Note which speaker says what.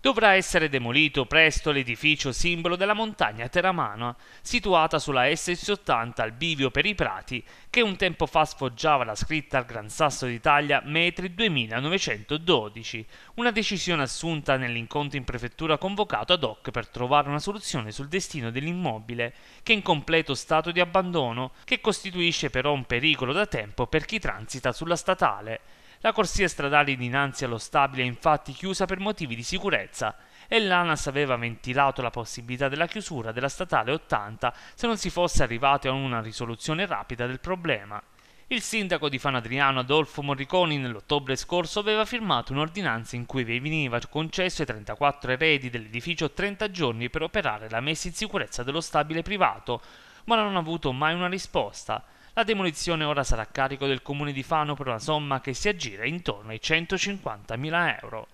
Speaker 1: Dovrà essere demolito presto l'edificio simbolo della montagna teramana, situata sulla S80 al bivio per i prati, che un tempo fa sfoggiava la scritta al Gran Sasso d'Italia metri 2912, una decisione assunta nell'incontro in prefettura convocato ad hoc per trovare una soluzione sul destino dell'immobile, che è in completo stato di abbandono, che costituisce però un pericolo da tempo per chi transita sulla statale la corsia stradale dinanzi allo stabile è infatti chiusa per motivi di sicurezza e l'ANAS aveva ventilato la possibilità della chiusura della statale 80 se non si fosse arrivato a una risoluzione rapida del problema. Il sindaco di Fanadriano Adolfo Morriconi nell'ottobre scorso aveva firmato un'ordinanza in cui veniva concesso ai 34 eredi dell'edificio 30 giorni per operare la messa in sicurezza dello stabile privato, ma non ha avuto mai una risposta. La demolizione ora sarà a carico del comune di Fano per una somma che si aggira intorno ai 150.000 euro.